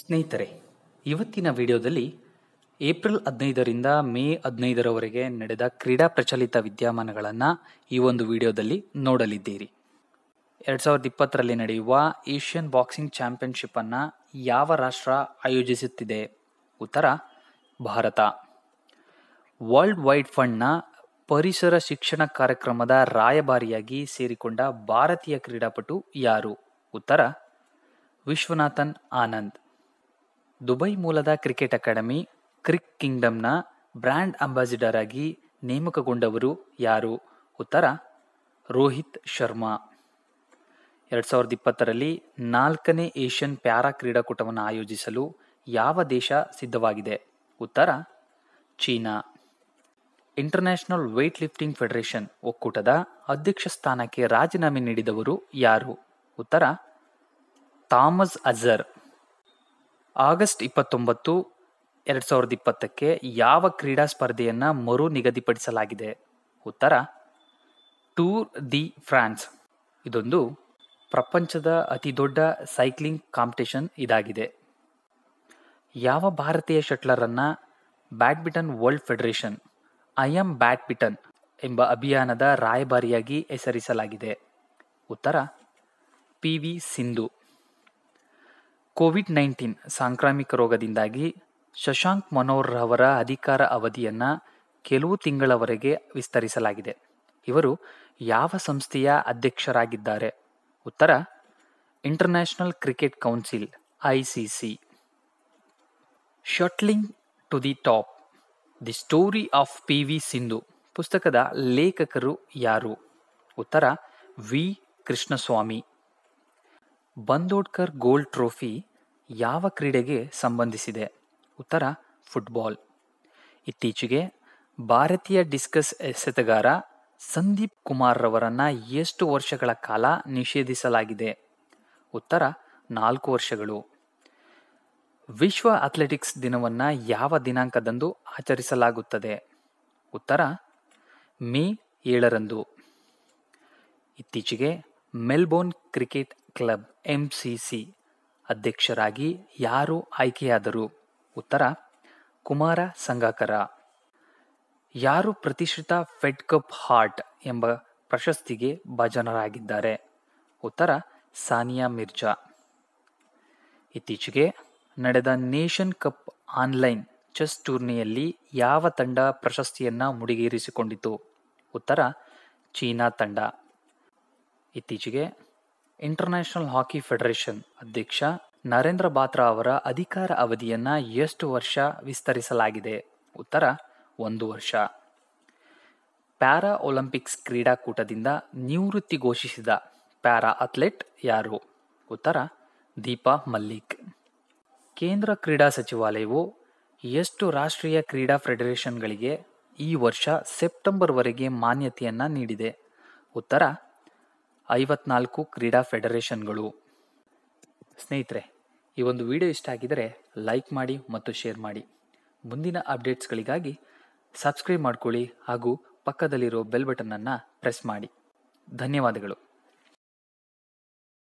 ಸ್ನೇಹಿತರೆ ಇವತ್ತಿನ ವಿಡಿಯೋದಲ್ಲಿ ಏಪ್ರಿಲ್ ಹದಿನೈದರಿಂದ ಮೇ ಹದಿನೈದರವರೆಗೆ ನಡೆದ ಕ್ರೀಡಾ ಪ್ರಚಲಿತ ವಿದ್ಯಮಾನಗಳನ್ನು ಈ ಒಂದು ವಿಡಿಯೋದಲ್ಲಿ ನೋಡಲಿದ್ದೀರಿ ಎರಡು ಸಾವಿರದ ಇಪ್ಪತ್ತರಲ್ಲಿ ನಡೆಯುವ ಏಷ್ಯನ್ ಬಾಕ್ಸಿಂಗ್ ಚಾಂಪಿಯನ್ಶಿಪ್ಪನ್ನು ಯಾವ ರಾಷ್ಟ್ರ ಆಯೋಜಿಸುತ್ತಿದೆ ಉತ್ತರ ಭಾರತ ವರ್ಲ್ಡ್ ವೈಡ್ ಫಂಡ್ನ ಪರಿಸರ ಶಿಕ್ಷಣ ಕಾರ್ಯಕ್ರಮದ ರಾಯಭಾರಿಯಾಗಿ ಸೇರಿಕೊಂಡ ಭಾರತೀಯ ಕ್ರೀಡಾಪಟು ಯಾರು ಉತ್ತರ ವಿಶ್ವನಾಥನ್ ಆನಂದ್ ದುಬೈ ಮೂಲದ ಕ್ರಿಕೆಟ್ ಅಕಾಡೆಮಿ ಕ್ರಿಕ್ ಕಿಂಗ್ಡಮ್ನ ಬ್ರ್ಯಾಂಡ್ ಅಂಬಾಸಿಡರ್ ಆಗಿ ನೇಮಕಗೊಂಡವರು ಯಾರು ಉತ್ತರ ರೋಹಿತ್ ಶರ್ಮಾ ಎರಡು ಸಾವಿರದ ಇಪ್ಪತ್ತರಲ್ಲಿ ನಾಲ್ಕನೇ ಏಷ್ಯನ್ ಪ್ಯಾರಾ ಕ್ರೀಡಾಕೂಟವನ್ನು ಆಯೋಜಿಸಲು ಯಾವ ದೇಶ ಸಿದ್ಧವಾಗಿದೆ ಉತ್ತರ China international weight lifting federation ಒಕ್ಕೂಟದ ಅಧ್ಯಕ್ಷ ಸ್ಥಾನಕ್ಕೆ ರಾಜೀನಾಮೆ ನೀಡಿದವರು ಯಾರು ಉತ್ತರ ಥಾಮಸ್ ಅಜರ್ ಆಗಸ್ಟ್ ಇಪ್ಪತ್ತೊಂಬತ್ತು ಎರಡು ಸಾವಿರದ ಇಪ್ಪತ್ತಕ್ಕೆ ಯಾವ ಕ್ರೀಡಾ ಸ್ಪರ್ಧೆಯನ್ನು ಮರು ನಿಗದಿಪಡಿಸಲಾಗಿದೆ ಉತ್ತರ ಟೂರ್ ದಿ ಫ್ರಾನ್ಸ್ ಇದೊಂದು ಪ್ರಪಂಚದ ಅತಿದೊಡ್ಡ ಸೈಕ್ಲಿಂಗ್ ಕಾಂಪಿಟೇಷನ್ ಇದಾಗಿದೆ ಯಾವ ಭಾರತೀಯ ಶಟ್ಲರನ್ನು badminton world federation I M badminton ಎಂಬ ಅಭಿಯಾನದ ರಾಯಭಾರಿಯಾಗಿ ಹೆಸರಿಸಲಾಗಿದೆ ಉತ್ತರ P V Sindhu Covid nineteen ಸಾಂಕ್ರಾಮಿಕ ರೋಗದಿಂದಾಗಿ ಶಶಾಂಕ್ ರವರ ಅಧಿಕಾರ ಅವಧಿಯನ್ನು ಕೆಲವು ತಿಂಗಳವರೆಗೆ ವಿಸ್ತರಿಸಲಾಗಿದೆ ಇವರು ಯಾವ ಸಂಸ್ಥೆಯ ಅಧ್ಯಕ್ಷರಾಗಿದ್ದಾರೆ ಉತ್ತರ International Cricket Council I C C shuttling to the top the story of P V Sindhu ಪುಸ್ತಕದ ಲೇಖಕರು ಯಾರು ಉತ್ತರ V Krishnaswamy Bandodkar gold trophy ಯಾವ ಕ್ರೀಡೆಗೆ ಸಂಬಂಧಿಸಿದೆ ಉತ್ತರ ಫುಟ್ಬಾಲ್ ಇತ್ತೀಚೆಗೆ ಭಾರತೀಯ ಡಿಸ್ಕಸ್ ಎಸೆತಗಾರ ಸಂದೀಪ್ ಕುಮಾರ್ರವರನ್ನು ಎಷ್ಟು ವರ್ಷಗಳ ಕಾಲ ನಿಷೇಧಿಸಲಾಗಿದೆ ಉತ್ತರ ನಾಲ್ಕು ವರ್ಷಗಳು ವಿಶ್ವ ಅಥ್ಲೆಟಿಕ್ಸ್ ದಿನವನ್ನು ಯಾವ ದಿನಾಂಕದಂದು ಆಚರಿಸಲಾಗುತ್ತದೆ ಉತ್ತರ ಮೇ ಏಳರಂದು ಇತ್ತೀಚೆಗೆ Melbourne cricket club M C C ಅಧ್ಯಕ್ಷರಾಗಿ ಯಾರು ಆಯ್ಕೆಯಾದರು ಉತ್ತರ ಕುಮಾರ ಸಂಗಾಕರ ಯಾರು ಪ್ರತಿಷ್ಠಿತ ಫೆಡ್ ಕಪ್ ಹಾರ್ಟ್ ಎಂಬ ಪ್ರಶಸ್ತಿಗೆ ಭಾಜನರಾಗಿದ್ದಾರೆ ಉತ್ತರ ಸಾನಿಯಾ ಮಿರ್ಜಾ ಇತ್ತೀಚೆಗೆ ನಡೆದ ನೇಷನ್ ಕಪ್ ಆನ್ಲೈನ್ ಚೆಸ್ ಟೂರ್ನಿಯಲ್ಲಿ ಯಾವ ತಂಡ ಪ್ರಶಸ್ತಿಯನ್ನು ಮುಡಿಗೇರಿಸಿಕೊಂಡಿತು ಉತ್ತರ ಚೀನಾ ತಂಡ ಇತ್ತೀಚೆಗೆ ಇಂಟರ್ನ್ಯಾಷನಲ್ ಹಾಕಿ ಫೆಡರೇಷನ್ ಅಧ್ಯಕ್ಷ ನರೇಂದ್ರ ಬಾತ್ರಾ ಅವರ ಅಧಿಕಾರ ಅವಧಿಯನ್ನು ಎಷ್ಟು ವರ್ಷ ವಿಸ್ತರಿಸಲಾಗಿದೆ ಉತ್ತರ ಒಂದು ವರ್ಷ ಪ್ಯಾರಾ ಒಲಿಂಪಿಕ್ಸ್ ಕ್ರೀಡಾಕೂಟದಿಂದ ನಿವೃತ್ತಿ ಘೋಷಿಸಿದ ಪ್ಯಾರಾ ಅಥ್ಲೆಟ್ ಯಾರು ಉತ್ತರ ದೀಪಾ ಮಲ್ಲಿಕ್ ಕೇಂದ್ರ ಕ್ರೀಡಾ ಸಚಿವಾಲಯವು ಎಷ್ಟು ರಾಷ್ಟ್ರೀಯ ಕ್ರೀಡಾ ಫೆಡರೇಷನ್ಗಳಿಗೆ ಈ ವರ್ಷ ಸೆಪ್ಟೆಂಬರ್ವರೆಗೆ ಮಾನ್ಯತೆಯನ್ನು ನೀಡಿದೆ ಉತ್ತರ ಐವತ್ನಾಲ್ಕು ಕ್ರೀಡಾ ಫೆಡರೇಷನ್ಗಳು ಸ್ನೇಹಿತರೆ ಈ ಒಂದು ವಿಡಿಯೋ ಇಷ್ಟ ಆಗಿದರೆ ಲೈಕ್ ಮಾಡಿ ಮತ್ತು ಶೇರ್ ಮಾಡಿ ಮುಂದಿನ ಅಪ್ಡೇಟ್ಸ್ಗಳಿಗಾಗಿ ಸಬ್ಸ್ಕ್ರೈಬ್ ಮಾಡಿಕೊಳ್ಳಿ ಹಾಗೂ ಪಕ್ಕದಲ್ಲಿರೋ ಬೆಲ್ ಬಟನನ್ನು ಪ್ರೆಸ್ ಮಾಡಿ ಧನ್ಯವಾದಗಳು